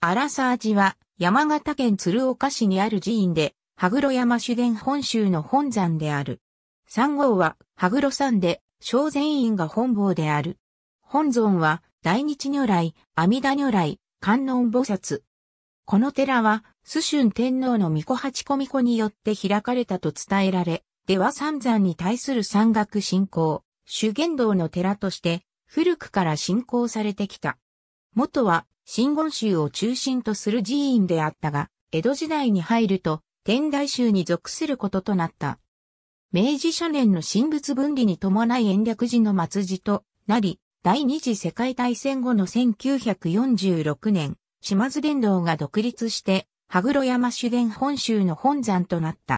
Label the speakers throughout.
Speaker 1: 荒沢寺は山形県鶴岡市にある寺院で、羽黒山主殿本州の本山である。三号は羽黒山で、小善院が本坊である。本尊は大日如来、阿弥陀如来、観音菩薩。この寺は、須春天皇の御子八子御子によって開かれたと伝えられ、では三山に対する山岳信仰、修験道の寺として、古くから信仰されてきた。元は、真言宗を中心とする寺院であったが、江戸時代に入ると、天台宗に属することとなった。明治初年の神仏分離に伴い延暦寺の末寺となり、第二次世界大戦後の1946年、島津伝道が独立して、羽黒山主殿本州の本山となった。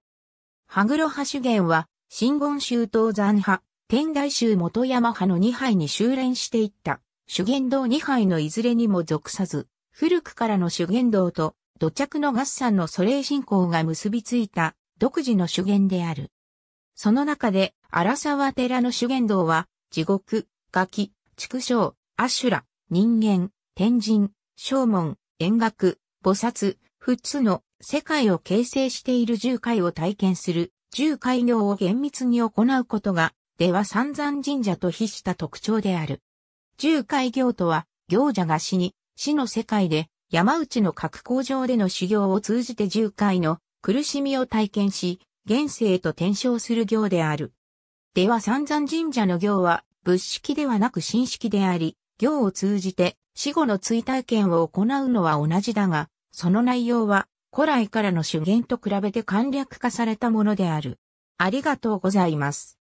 Speaker 1: 羽黒派主殿は、新言宗東山派、天台宗元山派の2派に修練していった。修験道2杯のいずれにも属さず、古くからの修験道と土着の合算の祖霊信仰が結びついた独自の修験である。その中で荒沢寺の修験道は地獄、ガキ、畜生、アシュラ、人間、天神、正門、縁楽、菩薩、仏つの世界を形成している十回を体験する十回行を厳密に行うことが、では三山神社と比した特徴である。十海行とは、行者が死に、死の世界で、山内の核工場での修行を通じて十海の苦しみを体験し、現世へと転生する行である。では三山神社の行は、仏式ではなく神式であり、行を通じて死後の追体験を行うのは同じだが、その内容は古来からの修言と比べて簡略化されたものである。ありがとうございます。